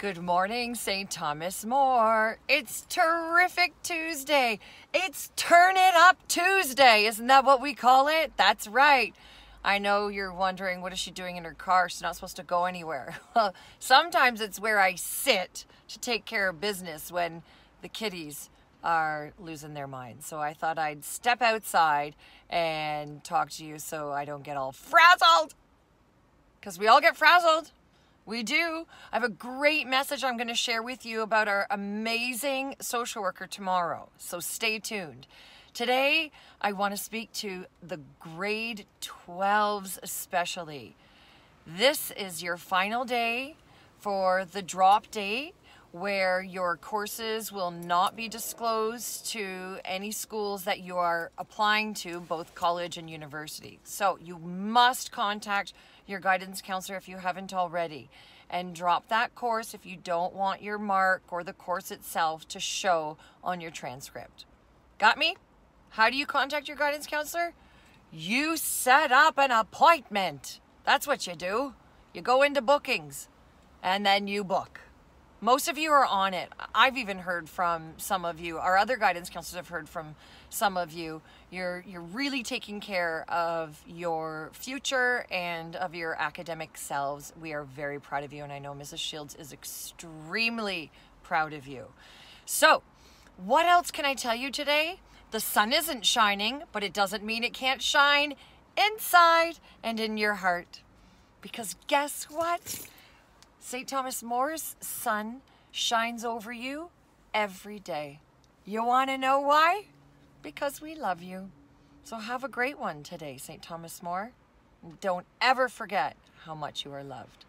Good morning, St. Thomas More. It's terrific Tuesday. It's Turn It Up Tuesday. Isn't that what we call it? That's right. I know you're wondering, what is she doing in her car? She's not supposed to go anywhere. Well, sometimes it's where I sit to take care of business when the kiddies are losing their minds. So I thought I'd step outside and talk to you so I don't get all frazzled. Because we all get frazzled. We do. I have a great message I'm going to share with you about our amazing social worker tomorrow. So stay tuned. Today, I want to speak to the grade 12s especially. This is your final day for the drop date where your courses will not be disclosed to any schools that you are applying to, both college and university. So you must contact your guidance counselor if you haven't already and drop that course if you don't want your mark or the course itself to show on your transcript. Got me? How do you contact your guidance counselor? You set up an appointment. That's what you do. You go into bookings and then you book most of you are on it. I've even heard from some of you. Our other guidance counselors have heard from some of you. You're you're really taking care of your future and of your academic selves. We are very proud of you and I know Mrs. Shields is extremely proud of you. So, what else can I tell you today? The sun isn't shining, but it doesn't mean it can't shine inside and in your heart. Because guess what? St. Thomas More's sun shines over you every day. You want to know why? Because we love you. So have a great one today, St. Thomas More. Don't ever forget how much you are loved.